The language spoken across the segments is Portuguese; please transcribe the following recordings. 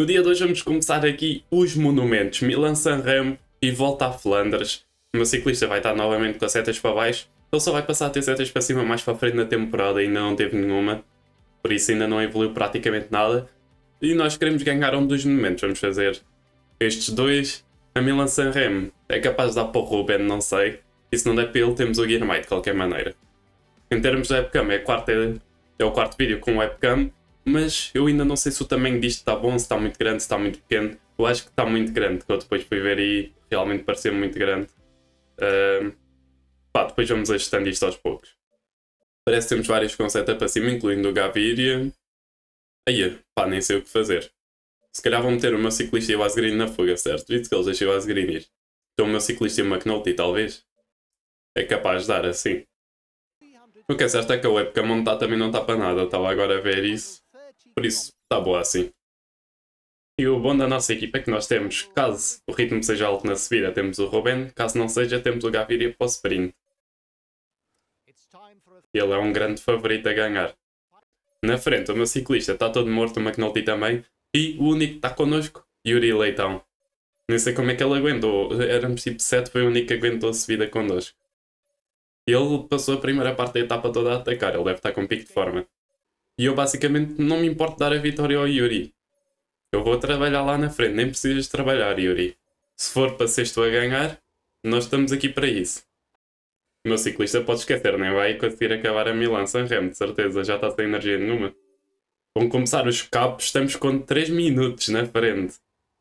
No dia de hoje vamos começar aqui os monumentos Milan-San Remo e Volta a Flandres. O meu ciclista vai estar novamente com as setas para baixo. Ele só vai passar a ter setas para cima mais para frente na temporada, ainda não teve nenhuma. Por isso ainda não evoluiu praticamente nada. E nós queremos ganhar um dos monumentos. Vamos fazer estes dois. A Milan-San Remo é capaz de dar para o Ruben, não sei. E se não der para ele, temos o Guilherme de qualquer maneira. Em termos de webcam, é, quarta, é o quarto vídeo com webcam. Mas eu ainda não sei se o tamanho disto está bom, se está muito grande, se está muito pequeno. Eu acho que está muito grande, que eu depois fui ver e realmente pareceu muito grande. Uh, pá, depois vamos ajustando isto aos poucos. Parece que temos vários com para cima, incluindo o Gaviria. Aí, pá, nem sei o que fazer. Se calhar vão meter o meu ciclista e o Asgreen na fuga, certo? E que eles deixem o Asgreen ir. Então o meu ciclista e o McNulty, talvez? É capaz de dar assim. O que é certo é que a webcam não está também não está para nada. Eu estava agora a ver isso. Por isso, está boa assim. E o bom da nossa equipa é que nós temos, caso o ritmo seja alto na subida, temos o Ruben, caso não seja, temos o Gaviria para o sprint. Ele é um grande favorito a ganhar. Na frente, o meu ciclista está todo morto, o McNulty também, e o único que está connosco, Yuri Leitão. Nem sei como é que ele aguentou, éramos tipo 7, foi o único que aguentou a subida connosco. Ele passou a primeira parte da etapa toda a atacar, ele deve estar tá com um pico de forma. E eu basicamente não me importo dar a vitória ao Yuri. Eu vou trabalhar lá na frente, nem precisas trabalhar, Yuri. Se for para seres tu a ganhar, nós estamos aqui para isso. O meu ciclista pode esquecer, nem vai conseguir acabar a Milan San Remo, de certeza, já está sem energia nenhuma. Vão começar os capos, estamos com 3 minutos na frente.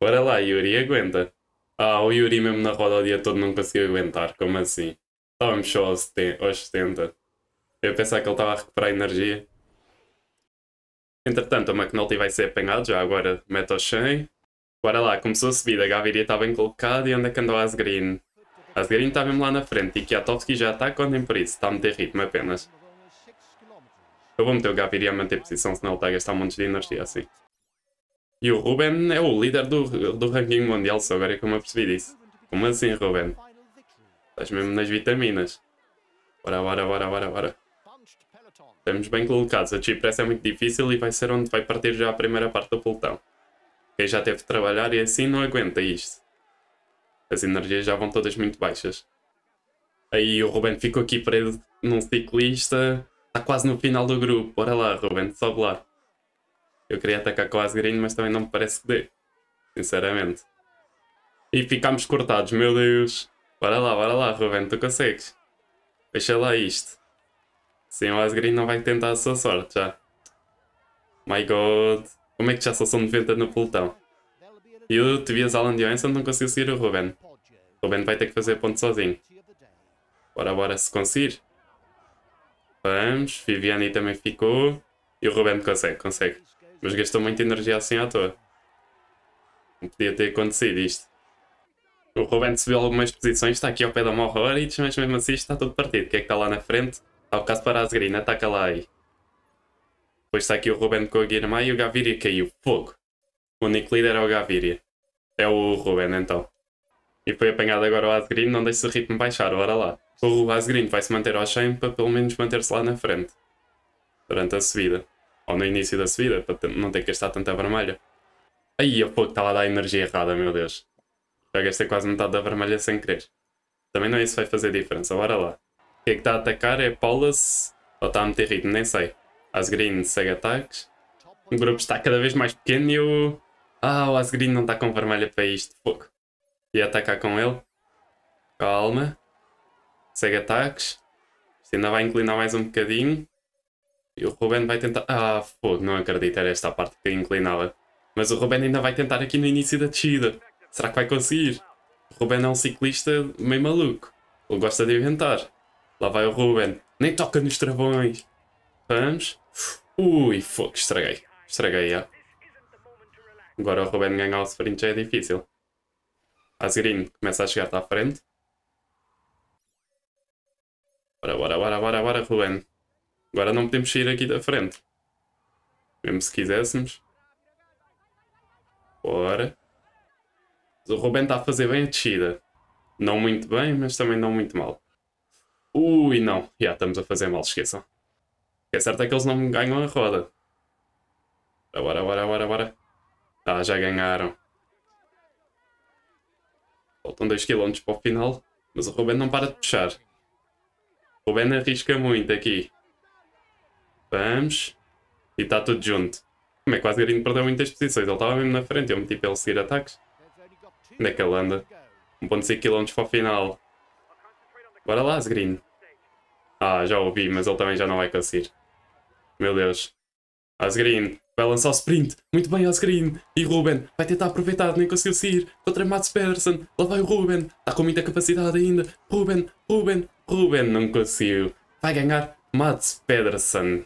Bora lá, Yuri, aguenta. Ah, o Yuri mesmo na roda o dia todo não conseguiu aguentar, como assim? Estávamos só aos 70. Eu pensava que ele estava a recuperar energia. Entretanto, o McNulty vai ser apanhado, já agora mete ao 100. Bora lá, começou a subida, a Gaviria está bem colocada e onde é que andou a Asgreen? A Asgreen está mesmo lá na frente e Kiatowski já está, contem por isso, está a meter ritmo apenas. Eu vou meter o Gaviria a manter posição, senão ele está a gastar um monte de energia assim. E o Ruben é o líder do, do ranking mundial, só agora é que eu me apercebi disso. Como assim, Ruben? Estás mesmo nas vitaminas. Bora, bora, bora, bora, bora. Estamos bem colocados. A Chipre é muito difícil e vai ser onde vai partir já a primeira parte do pelotão. Quem já teve de trabalhar e assim não aguenta isto. As energias já vão todas muito baixas. Aí o Ruben ficou aqui preso num ciclista. Está quase no final do grupo. Bora lá, Ruben, sobe lá. Eu queria atacar com o Asgreen, mas também não me parece que dê. Sinceramente. E ficámos cortados, meu Deus. Bora lá, bora lá, Ruben, tu consegues. Deixa lá isto. Sim, o Asgreen não vai tentar a sua sorte já. My God. Como é que já só são 90 no pelotão? E o Tobias Allen Johansson não conseguiu seguir o Ruben. O Ruben vai ter que fazer ponto sozinho. Bora, bora, se conseguir. Vamos, Viviani também ficou. E o Ruben consegue, consegue. Mas gastou muita energia assim à toa. Não podia ter acontecido isto. O Ruben subiu algumas posições, está aqui ao pé da Mohoric, mas mesmo assim está tudo partido. O que é que está lá na frente? Está o a Asgreen, ataca lá aí. Depois está aqui o Ruben com a Guirmay e o Gaviria caiu. Fogo! O único líder é o Gaviria. É o Ruben então. E foi apanhado agora o Asgreen, não deixe o ritmo baixar, bora lá. O Asgreen vai se manter ao Shane para pelo menos manter-se lá na frente. Durante a subida. Ou no início da subida, para não ter que gastar tanta vermelha. Aí, o fogo está lá a dar energia errada, meu Deus. Já gastei quase metade da vermelha sem querer. Também não é isso que vai fazer diferença, bora lá que é que está a atacar? É Paulus ou está a meter ritmo? Nem sei. Asgreen segue ataques. O grupo está cada vez mais pequeno e o... Ah, o Asgreen não está com vermelha para isto. Pouco. E atacar com ele. Calma. Segue ataques. Isto ainda vai inclinar mais um bocadinho. E o Ruben vai tentar... Ah, fogo, não acredito, era esta a parte que inclinava. Mas o Ruben ainda vai tentar aqui no início da descida. Será que vai conseguir? O Ruben é um ciclista meio maluco. Ele gosta de inventar. Lá vai o Ruben. Nem toca nos travões. Vamos. Ui, fogo, estraguei. Estraguei, já. Agora o Ruben ganhar o sprint já é difícil. Azgreen começa a chegar à frente. Bora, bora, bora, bora, bora, Ruben. Agora não podemos sair aqui da frente. Mesmo se quiséssemos. Bora. O Ruben está a fazer bem a descida. Não muito bem, mas também não muito mal. Ui, não. Já yeah, estamos a fazer mal, esqueçam. O que é certo é que eles não ganham a roda. Bora, bora, bora, bora. Ah, já ganharam. Faltam 2km para o final, mas o Ruben não para de puxar. O Ruben arrisca muito aqui. Vamos. E está tudo junto. Como é que o Asgarino perdeu muitas posições? Ele estava mesmo na frente, eu meti para ele seguir ataques. Onde é que ele anda? 1.5km para o final. Bora lá, Asgreen. Ah, já ouvi, mas ele também já não vai é conseguir. Meu Deus. Asgreen, ah, vai lançar o sprint. Muito bem, Asgreen. Ah, e Ruben vai tentar aproveitar, nem conseguiu sair. Contra Mats Persson. Lá vai o Ruben. Está com muita capacidade ainda. Ruben, Ruben, Ruben não conseguiu. Vai ganhar Mats Pedersen.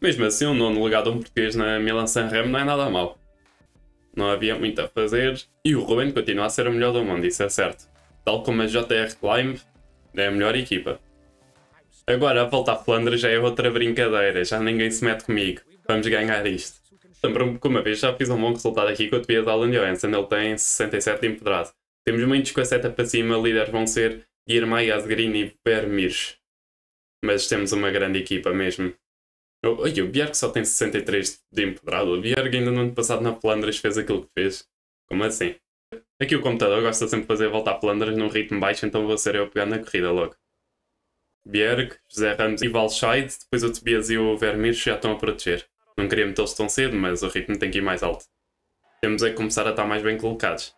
Mesmo assim, o nono lugar de um português na Milan San Remo não é nada mal. Não havia muito a fazer e o Ruben continua a ser o melhor do mundo, isso é certo. Tal como a JR Climb, é a melhor equipa. Agora, a volta à Flandres já é outra brincadeira, já ninguém se mete comigo. Vamos ganhar isto. Lembro-me que uma vez já fiz um bom resultado aqui com o Tobias Allen Johansson, ele tem 67 de empedrado. Temos muitos com a seta para cima, líderes vão ser Irmai, Asgreen e Vermirs. Mas temos uma grande equipa mesmo. Oh, oi, o Bjerg só tem 63 de empedrado. O Bjerg ainda no ano passado na Flandres fez aquilo que fez. Como assim? Aqui é o computador gosta sempre de fazer voltar pelandras num ritmo baixo, então vou ser eu pegando na corrida logo. Bjerg, José Ramos e Valscheid, depois o Tobias e o Vermir já estão a proteger. Não queria metê-los tão cedo, mas o ritmo tem que ir mais alto. Temos é que começar a estar mais bem colocados.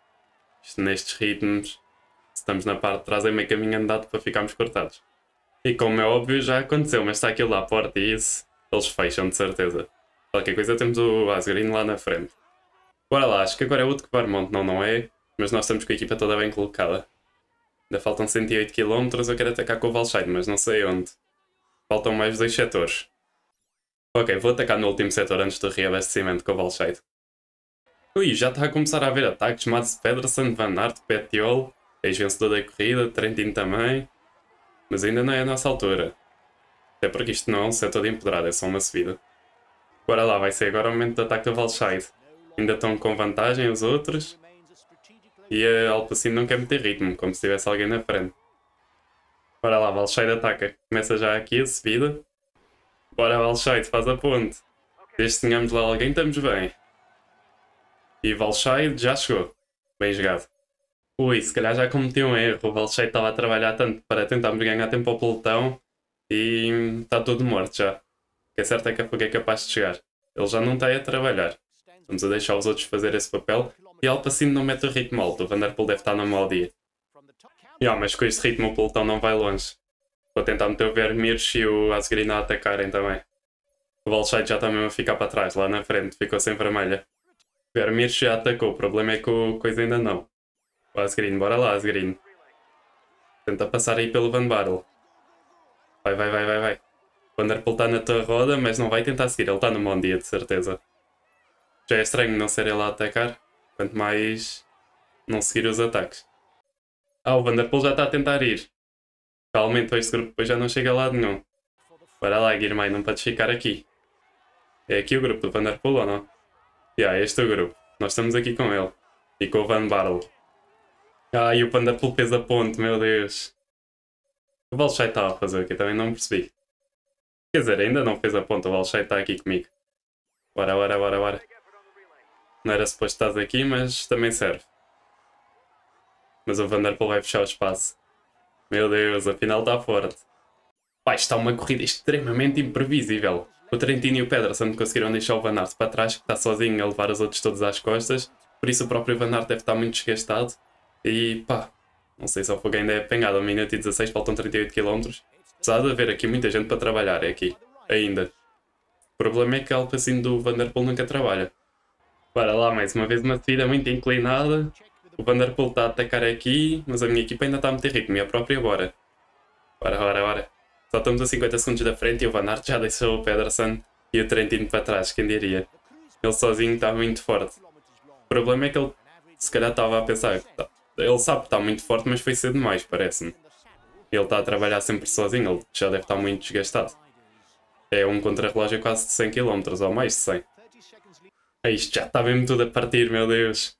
Isto nestes ritmos, se estamos na parte de trás é meio caminho andado para ficarmos cortados. E como é óbvio, já aconteceu, mas está aquilo lá à porta e isso, eles fecham de certeza. Qualquer coisa temos o Asgreen lá na frente. Bora lá, acho que agora é outro que vai monte, não, não é? Mas nós estamos com a equipa toda bem colocada. Ainda faltam 108 km, eu quero atacar com o Valscheid, mas não sei onde. Faltam mais dois setores. Ok, vou atacar no último setor antes do reabastecimento com o Valscheid. Ui, já está a começar a haver ataques. Mads Pedersen, Van Aert, Petiol, ex-vencedor da corrida, Trentin também. Mas ainda não é a nossa altura. Até porque isto não é um setor de empedrada, é só uma subida. Bora lá, vai ser agora o momento do ataque do Valscheid ainda estão com vantagem os outros. E a Alpacino não quer meter ritmo, como se tivesse alguém na frente. Bora lá, Valscheid ataca. Começa já aqui a subida. Bora, Valscheid, faz a ponte. Desde que tenhamos lá alguém, estamos bem. E Valscheid já chegou. Bem jogado. Ui, se calhar já cometi um erro. O Valscheid estava a trabalhar tanto para tentarmos ganhar tempo ao pelotão e está tudo morto já. O que é certo é que a Fuga é capaz de chegar. Ele já não está a trabalhar. Estamos a deixar os outros fazer esse papel. E Al Pacino não mete o ritmo alto. O Vanderpool deve estar no mau dia. Yeah, mas com este ritmo o pelotão não vai longe. Vou tentar meter o Vermirsch e o Asgreen a atacarem também. O Valscheid já está mesmo a ficar para trás, lá na frente. Ficou sem vermelha. O Vermirsch já atacou. O problema é que o coisa ainda não. O Asgreen, bora lá Asgrin. Tenta passar aí pelo Van Barrel. Vai, vai, vai, vai, vai. O Vanderpool está na tua roda, mas não vai tentar seguir. Ele está no bom dia, de certeza. Já é estranho não serem lá a atacar, quanto mais não seguir os ataques. Ah, o Vanderpool já está a tentar ir. Realmente este grupo depois já não chega a lado nenhum. Para lá, Guirmay, não podes ficar aqui. É aqui o grupo do Vanderpool ou não? E yeah, é este é o grupo. Nós estamos aqui com ele. E com o Van Barlow. Ah, e o Vanderpool fez a ponte, meu Deus. O Valshai está a fazer aqui, também não percebi. Quer dizer, ainda não fez a ponta, o Valshai está aqui comigo. Bora, bora, bora, bora. Não era suposto estar aqui, mas também serve. Mas o Vanderpool vai fechar o espaço. Meu Deus, afinal está forte. Pai, está uma corrida extremamente imprevisível. O Trentino e o Pedersen conseguiram deixar o Van Aert para trás, que está sozinho a levar os outros todos às costas. Por isso o próprio Van Aert deve estar muito desgastado. E pá, não sei se o fogo ainda é apanhado. 1 minuto e 16, faltam 38 km. Apesar de haver aqui muita gente para trabalhar, é aqui. Ainda. O problema é que o Alpacino do Vanderpool nunca trabalha. Bora lá, mais uma vez uma subida muito inclinada. O Vanderpool está a atacar aqui, mas a minha equipa ainda está a meter ritmo, minha própria bora. Bora, bora, bora. Só estamos a 50 segundos da frente e o Van Aert já deixou o Pedersen e o Trentino para trás, quem diria. Ele sozinho está muito forte. O problema é que ele se calhar estava a pensar, ele sabe que está muito forte, mas foi cedo demais, parece-me. Ele está a trabalhar sempre sozinho, ele já deve estar muito desgastado. É um contrarrelógio quase de 100 km ou mais de 100 é isto já está mesmo tudo a partir, meu Deus.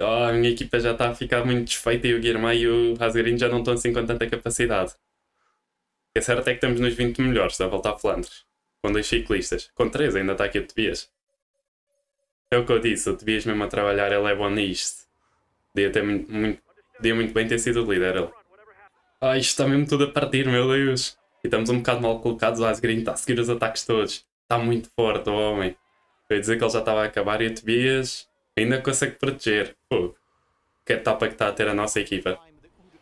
Oh, a minha equipa já está a ficar muito desfeita e o Guilherme e o Asgrin já não estão assim com tanta capacidade. O que é certo é que estamos nos 20 melhores da volta a Flandres. Com dois ciclistas. Com três ainda está aqui o Tobias. É o que eu disse, o Tobias mesmo a trabalhar, ele é bom nisto. Podia, ter muito, muito, podia muito bem ter sido o líder ele. Ah, isto está mesmo tudo a partir, meu Deus. E estamos um bocado mal colocados, o Asgreen está a seguir os ataques todos. Está muito forte o homem. Eu ia dizer que ele já estava a acabar e o Tobias ainda consegue proteger. Pô, que etapa é é que está a ter a nossa equipa.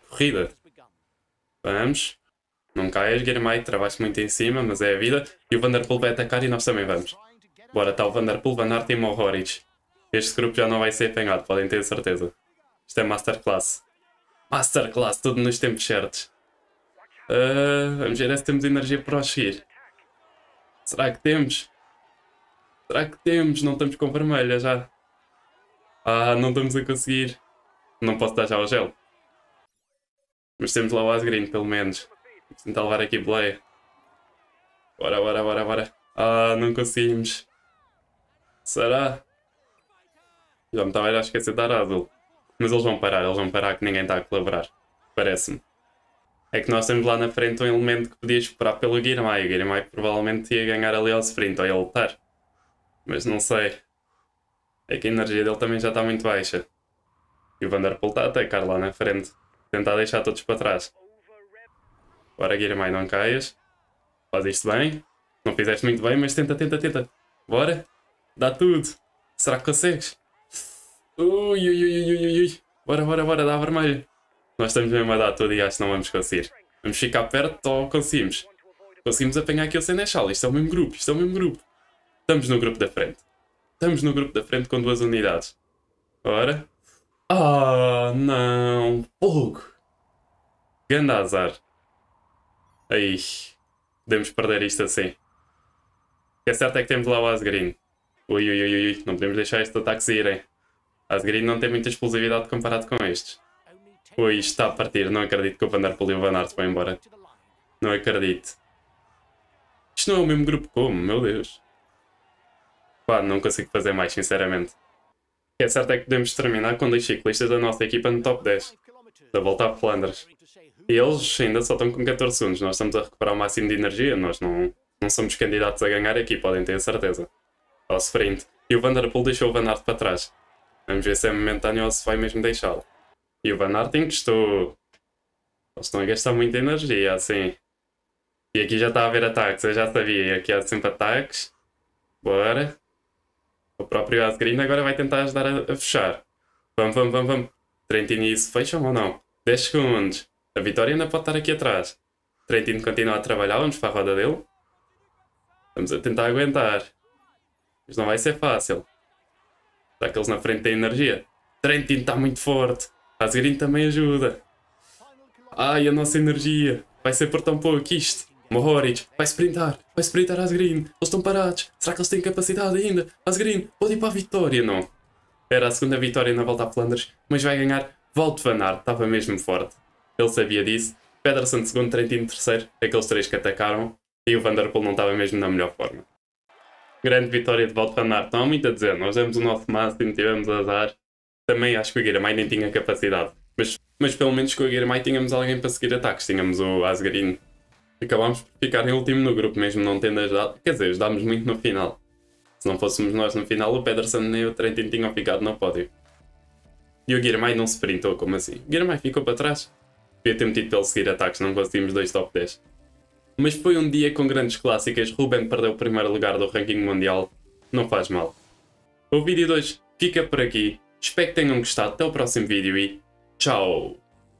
Corrida. Vamos. Não caias, Guilherme, trabalhas muito em cima, mas é a vida. E o Vanderpool vai atacar e nós também vamos. Bora, está o Vanderpool, Van Aert e Mohoric. Este grupo já não vai ser apanhado, podem ter certeza. Isto é Masterclass. Masterclass, tudo nos tempos certos. Uh, vamos ver se temos energia para o seguir. Será que temos? Será que temos? Não estamos com vermelha já. Ah, não estamos a conseguir. Não posso dar já o gel. Mas temos lá o Asgreen, pelo menos. Vou tentar levar aqui boleia. Bora, bora, bora, bora. Ah, não conseguimos. Será? Já me estava a esquecer de dar azul. Mas eles vão parar, eles vão parar que ninguém está a colaborar. Parece-me. É que nós temos lá na frente um elemento que podia esperar pelo Guirmai. O Guirmai provavelmente ia ganhar ali ao sprint ou ia lutar. Mas não sei. É que a energia dele também já está muito baixa. E o Vanderpool está até cá lá na frente. Tentar deixar todos para trás. Bora, Guirmay, não caias. Faz isto bem. Não fizeste muito bem, mas tenta, tenta, tenta. Bora. Dá tudo. Será que consegues? Ui, ui, ui, ui, ui. Bora, bora, bora, dá vermelho. Nós estamos mesmo a dar tudo e acho que não vamos conseguir. Vamos ficar perto ou conseguimos? Conseguimos apanhar aqui o Senechal. Isto é o mesmo grupo, isto é o mesmo grupo. Estamos no grupo da frente. Estamos no grupo da frente com duas unidades. Ora. Ah, oh, não. Fogo. Ganda azar. Aí. Podemos perder isto assim. O que é certo é que temos lá o Asgreen. Ui, ui, ui, ui. Não podemos deixar estes ataques irem. Asgreen não tem muita explosividade comparado com estes. Ui, está a partir. Não acredito que o Vanderpool e o Van vão embora. Não acredito. Isto não é o mesmo grupo como, meu Deus. Pá, não consigo fazer mais, sinceramente. O que é certo é que podemos terminar com dois ciclistas da nossa equipa no top 10, da volta a Flandres. E eles ainda só estão com 14 segundos, nós estamos a recuperar o máximo de energia, nós não, não somos candidatos a ganhar aqui, podem ter a certeza. Ao sprint. E o Vanderpool deixou o Van Aert para trás. Vamos ver se é momentâneo ou se vai mesmo deixá-lo. E o Van Aert encostou. Eles estão a gastar muita energia, assim. E aqui já está a haver ataques, eu já sabia. E aqui há sempre ataques. Bora. O próprio Asgreen agora vai tentar ajudar a, a fechar. Vamos, vamos, vamos, vamos. Trentino e isso fecham ou não? 10 segundos. A vitória ainda pode estar aqui atrás. Trentino continua a trabalhar, vamos para a roda dele. Vamos a tentar aguentar. Mas não vai ser fácil. que eles na frente têm energia. Trentino está muito forte. Asgreen também ajuda. Ai, a nossa energia. Vai ser por tão pouco isto. Mohoric, vai sprintar, vai sprintar As green. Eles estão parados. Será que eles têm capacidade ainda? As green, pode ir para a vitória, não. Era a segunda vitória na volta a Flandres, mas vai ganhar Valt Van Aert, estava mesmo forte. Ele sabia disso. Pedersen segundo, Trentino terceiro, aqueles três que atacaram, e o Vanderpool não estava mesmo na melhor forma. Grande vitória de Valt Van Aert, não há muito a dizer, nós demos o nosso máximo, tivemos azar. Também acho que o Guilherme nem tinha capacidade, mas, mas pelo menos com o Guilherme tínhamos alguém para seguir ataques, tínhamos o Asgreen acabámos por ficar em último no grupo, mesmo não tendo ajudado. Quer dizer, ajudámos muito no final. Se não fôssemos nós no final, o Pedersen nem o Trentin tinham ficado no pódio. E o Guirmay não se printou, como assim? O Guirmay ficou para trás. Podia ter metido pelo seguir ataques, não conseguimos dois top 10. Mas foi um dia com grandes clássicas, Ruben perdeu o primeiro lugar do ranking mundial. Não faz mal. O vídeo de hoje fica por aqui. Espero que tenham gostado. Até o próximo vídeo e tchau!